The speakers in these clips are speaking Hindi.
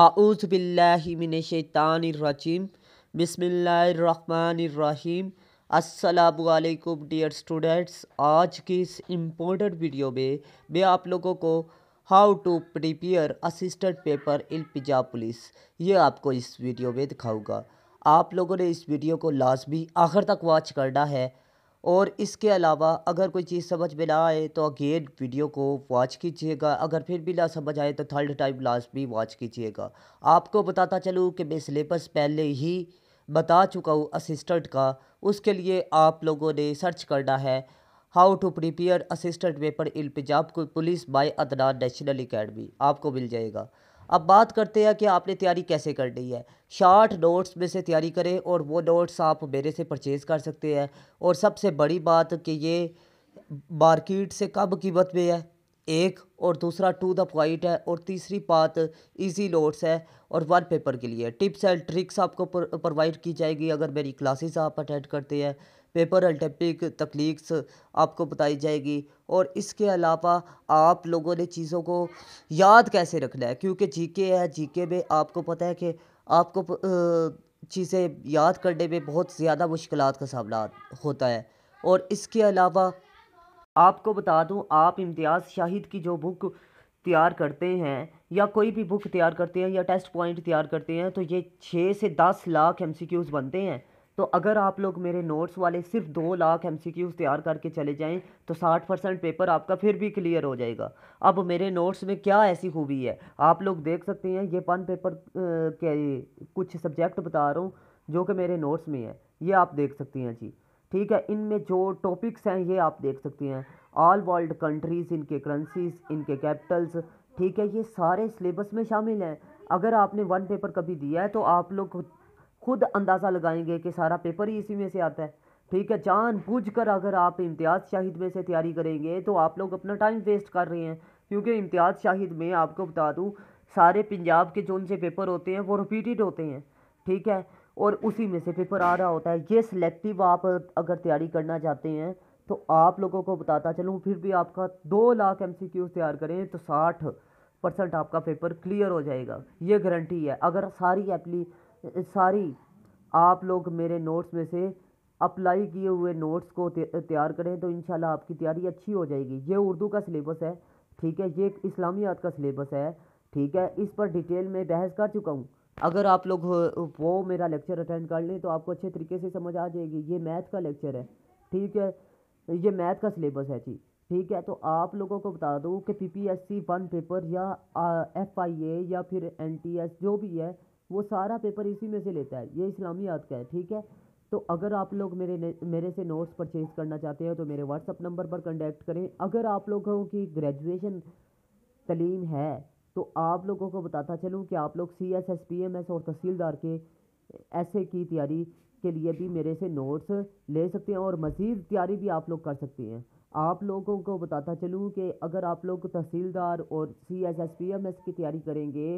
आउज़बिल्लिमिनशैतानरजीम बसमीम असलकुम डियर स्टूडेंट्स आज की इस इम्पोर्टेंट वीडियो में मैं आप लोगों को how to prepare assistant paper in पिजा पुलिस ये आपको इस वीडियो में दिखाऊंगा आप लोगों ने इस वीडियो को लाजमी आखिर तक वॉच करना है और इसके अलावा अगर कोई चीज़ समझ में ना आए तो अगेन वीडियो को वॉच कीजिएगा अगर फिर भी ना समझ आए तो थर्ड टाइम लास्ट भी वॉच कीजिएगा आपको बताता चलूँ कि मैं सिलेबस पहले ही बता चुका हूँ असिस्टेंट का उसके लिए आप लोगों ने सर्च करना है how to prepare assistant paper in Punjab police by Adnan national academy आपको मिल जाएगा अब बात करते हैं कि आपने तैयारी कैसे कर ली है शार्ट नोट्स में से तैयारी करें और वो नोट्स आप मेरे से परचेज़ कर सकते हैं और सबसे बड़ी बात कि ये मार्किट से कम कीमत में है एक और दूसरा टू द पॉइंट है और तीसरी बात इजी नोट्स है और वन पेपर के लिए टिप्स एंड ट्रिक्स आपको प्रोवाइड की जाएगी अगर मेरी क्लासेस आप अटेंड करते हैं पेपर अल्टेपिक तकनीक्स आपको बताई जाएगी और इसके अलावा आप लोगों ने चीज़ों को याद कैसे रखना है क्योंकि जीके है जीके में आपको पता है कि आपको चीज़ें याद करने में बहुत ज़्यादा मुश्किल का सामना होता है और इसके अलावा आपको बता दूं आप इम्तियाज़ शाहिद की जो बुक तैयार करते हैं या कोई भी बुक तैयार करते हैं या टेस्ट पॉइंट तैयार करते हैं तो ये छः से दस लाख एम बनते हैं तो अगर आप लोग मेरे नोट्स वाले सिर्फ दो लाख एम तैयार करके चले जाएं तो साठ परसेंट पेपर आपका फिर भी क्लियर हो जाएगा अब मेरे नोट्स में क्या ऐसी खूबी है आप लोग देख सकते हैं ये पन पेपर के कुछ सब्जेक्ट बता रहा हूँ जो कि मेरे नोट्स में है ये आप देख सकती हैं जी ठीक है इनमें जो टॉपिक्स हैं ये आप देख सकती हैं ऑल वर्ल्ड कंट्रीज़ इनके करेंसीज इनके कैपिटल्स ठीक है ये सारे सिलेबस में शामिल हैं अगर आपने वन पेपर कभी दिया है तो आप लोग खुद अंदाज़ा लगाएंगे कि सारा पेपर ही इसी में से आता है ठीक है जान बूझ कर अगर आप इम्तियाज़ शाहिद में से तैयारी करेंगे तो आप लोग अपना टाइम वेस्ट कर रहे हैं क्योंकि इम्तियाज़ शाहिद में आपको बता दूँ सारे पंजाब के जो उनसे पेपर होते हैं वो रिपीटेड होते हैं ठीक है और उसी में से पेपर आ रहा होता है ये सिलेक्टिव आप अगर तैयारी करना चाहते हैं तो आप लोगों को बताता चलूँ फिर भी आपका दो लाख एम तैयार करें तो साठ परसेंट आपका पेपर क्लियर हो जाएगा ये गारंटी है अगर सारी एप्ली सारी आप लोग मेरे नोट्स में से अप्लाई किए हुए नोट्स को तैयार करें तो इन आपकी तैयारी अच्छी हो जाएगी ये उर्दू का सिलेबस है ठीक है ये इस्लामियात का सिलेबस है ठीक है इस पर डिटेल में बहस कर चुका हूँ अगर आप लोग वो मेरा लेक्चर अटेंड कर लें तो आपको अच्छे तरीके से समझ आ जाएगी ये मैथ का लेक्चर है ठीक है ये मैथ का सिलेबस है जी ठीक है तो आप लोगों को बता दूँ कि P P S C one paper या एफ आई ए या फिर एन टी एस जो भी है वो सारा पेपर इसी में से लेता है ये इस्लामियात का है ठीक है तो अगर आप लोग मेरे मेरे से नोट्स परचेज करना चाहते हैं तो मेरे व्हाट्सअप नंबर पर कंटेक्ट करें अगर आप लोगों की ग्रेजुएशन तलीम है तो आप लोगों को बताता चलूँ कि आप लोग C S S P M S और तहसीलदार के ऐसे की तैयारी के लिए भी मेरे से नोट्स ले सकते हैं और मज़ीद तैयारी भी आप लोग कर सकते हैं आप लोगों को बताता चलूँ कि अगर आप लोग तहसीलदार और C S S P M S की तैयारी करेंगे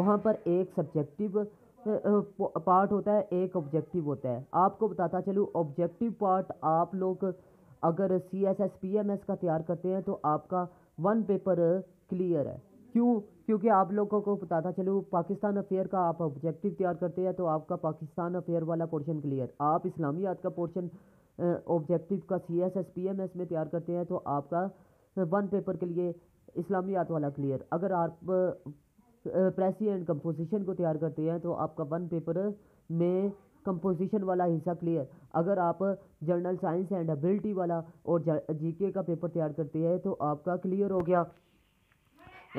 वहाँ पर एक सब्जेक्टिव पार्ट होता है एक ऑब्जेक्टिव होता है आपको बताता चलूँ ऑब्जेक्टिव पार्ट आप लोग अगर C S S P M S का तैयार करते हैं तो आपका वन पेपर क्लियर है क्यों क्योंकि आप लोगों को बताता चलूँ पाकिस्तान अफेयर का आप ऑब्जेक्टिव तैयार करते हैं तो आपका पाकिस्तान अफेयर वाला पोर्शन क्लियर आप इस्लामियात का पोर्शन ऑब्जेक्टिव का C S S P M S में तैयार करते हैं तो आपका वन पेपर के लिए इस्लामियात वाला क्लियर अगर आप प्रेसी एंड कंपोजिशन को तैयार करते हैं तो आपका वन पेपर में कंपोजिशन वाला हिस्सा क्लियर अगर आप जर्नल साइंस एंड एबिलिटी वाला और जीके का पेपर तैयार करते हैं तो आपका क्लियर हो गया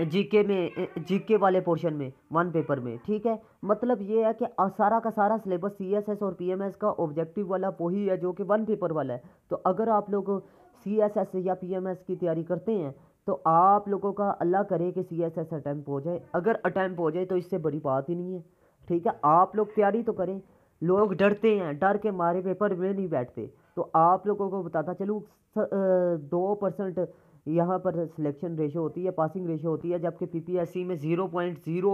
जीके में जीके वाले पोर्शन में वन पेपर में ठीक है मतलब ये है कि सारा का सारा सिलेबस सीएसएस और पीएमएस का ऑब्जेक्टिव वाला वही है जो कि वन पेपर वाला है तो अगर आप लोग सीएसएस या पीएमएस की तैयारी करते हैं तो आप लोगों का अल्लाह करे कि सी एस एस अटैम्प हो जाए अगर अटैम्प हो जाए तो इससे बड़ी बात ही नहीं है ठीक है आप लोग तैयारी तो करें लोग डरते हैं डर के मारे पेपर में नहीं बैठते तो आप लोगों को बताता चलूँ दो परसेंट यहाँ पर सिलेक्शन रेशो होती है पासिंग रेशो होती है जबकि पीपीएससी में ज़ीरो पॉइंट ज़ीरो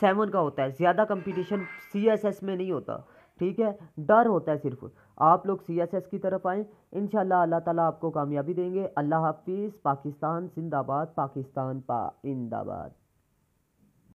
सेवन का होता है ज़्यादा कंपटीशन सीएसएस में नहीं होता ठीक है डर होता है सिर्फ आप लोग सीएसएस की तरफ आएँ इन अल्लाह ताला आपको कामयाबी देंगे अल्लाह हाफिज़ पाकिस्तान जिंदाबाद पाकिस्तान पा इंदाबाद